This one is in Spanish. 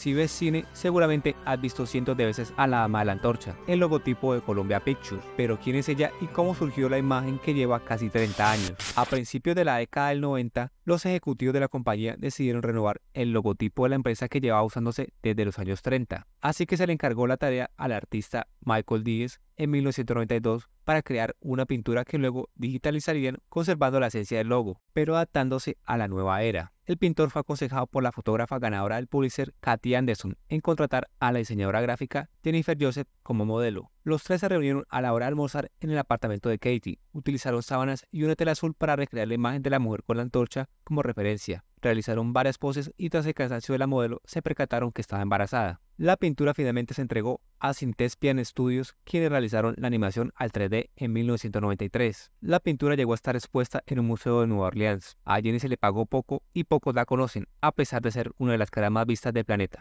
Si ves cine, seguramente has visto cientos de veces a la dama de la antorcha, el logotipo de Columbia Pictures, pero quién es ella y cómo surgió la imagen que lleva casi 30 años. A principios de la década del 90, los ejecutivos de la compañía decidieron renovar el logotipo de la empresa que llevaba usándose desde los años 30, así que se le encargó la tarea al artista Michael Díez, en 1992 para crear una pintura que luego digitalizarían conservando la esencia del logo, pero adaptándose a la nueva era. El pintor fue aconsejado por la fotógrafa ganadora del Pulitzer, Katy Anderson, en contratar a la diseñadora gráfica Jennifer Joseph como modelo. Los tres se reunieron a la hora de almorzar en el apartamento de Katie. Utilizaron sábanas y una tela azul para recrear la imagen de la mujer con la antorcha como referencia. Realizaron varias poses y tras el cansancio de la modelo se percataron que estaba embarazada. La pintura finalmente se entregó a Sintespian Studios, quienes realizaron la animación al 3D en 1993. La pintura llegó a estar expuesta en un museo de Nueva Orleans. A Jenny se le pagó poco y pocos la conocen, a pesar de ser una de las caras más vistas del planeta.